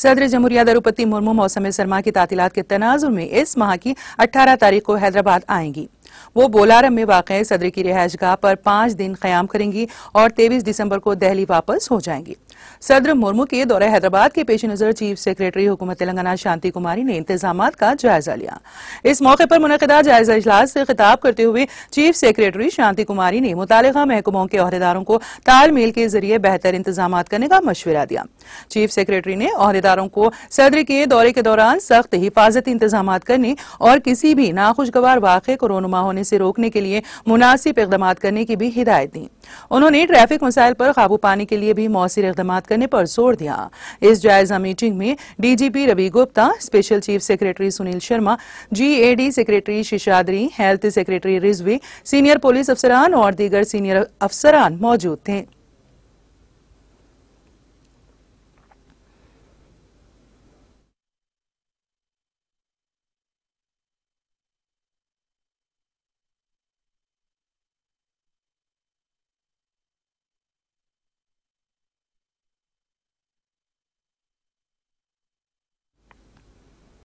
सदर जमहूरिया द्रौपदी मुर्मू मौसम सरमा की तातीलत के तनाजुर में इस माह की 18 तारीख को हैदराबाद आएंगी वो बोलारम में वाक़ सदर की गाह पर पांच दिन क्याम करेंगी और तेईस दिसंबर को दहली वापस हो जाएंगी सदर मुर्मू के दौरे हैदराबाद के पेश नजर चीफ सेक्रेटरी हुकूमत तेलंगाना शांति कुमारी ने इंतजाम का जायजा लिया इस मौके पर मुनदा जायजा इजलास से खिताब करते हुए चीफ सेक्रेटरी शांति कुमारी ने मुतल महकमों के अहदेदारों को तालमेल के जरिए बेहतर इंतजाम करने का मशवरा दिया चीफ सेक्रेटरी ने अहदेदारों को सदर के दौरे के दौरान सख्त हिफाजती इंतजाम करने और किसी भी नाखुशगवार वाक़े को रोनुमा होने से रोकने के लिए मुनासिब इकदाम करने की भी हिदायत दी उन्होंने ट्रैफिक मसाइल पर काबू पाने के लिए भी मौसर इकदाम समाप्त करने पर जोर दिया इस जायजा मीटिंग में DGP Ravi Gupta special chief secretary Sunil Sharma GAD secretary Seshadri health secretary Rizvi senior police अफसरान और दीगर सीनियर अफसरान मौजूद थे